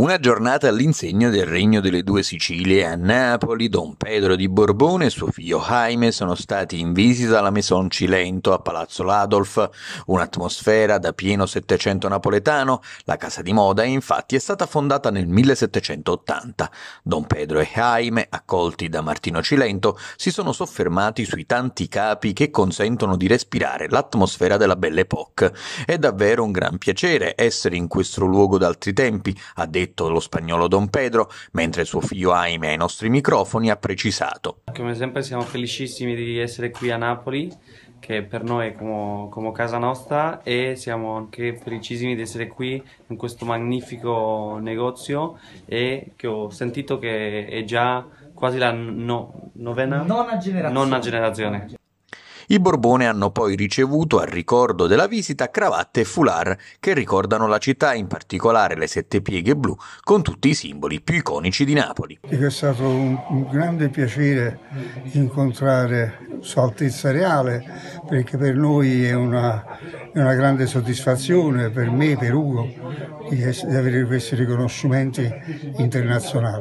Una giornata all'insegna del Regno delle Due Sicilie a Napoli, Don Pedro di Borbone e suo figlio Jaime sono stati in visita alla Maison Cilento a Palazzo Ladolf, un'atmosfera da pieno Settecento napoletano. La casa di moda, infatti, è stata fondata nel 1780. Don Pedro e Jaime, accolti da Martino Cilento, si sono soffermati sui tanti capi che consentono di respirare l'atmosfera della Belle Époque. È davvero un gran piacere essere in questo luogo d'altri tempi, ha detto detto lo spagnolo Don Pedro, mentre suo figlio Aime ai nostri microfoni ha precisato. Come sempre siamo felicissimi di essere qui a Napoli, che per noi è come, come casa nostra e siamo anche felicissimi di essere qui in questo magnifico negozio e che ho sentito che è già quasi la no, novena, nona generazione. Nonna generazione. I Borbone hanno poi ricevuto al ricordo della visita cravatte e foulard che ricordano la città, in particolare le sette pieghe blu con tutti i simboli più iconici di Napoli. È stato un, grande piacere incontrare Sua Altezza Reale perché per noi è una, è una grande soddisfazione, per me, per Ugo, di, di avere questi riconoscimenti internazionali.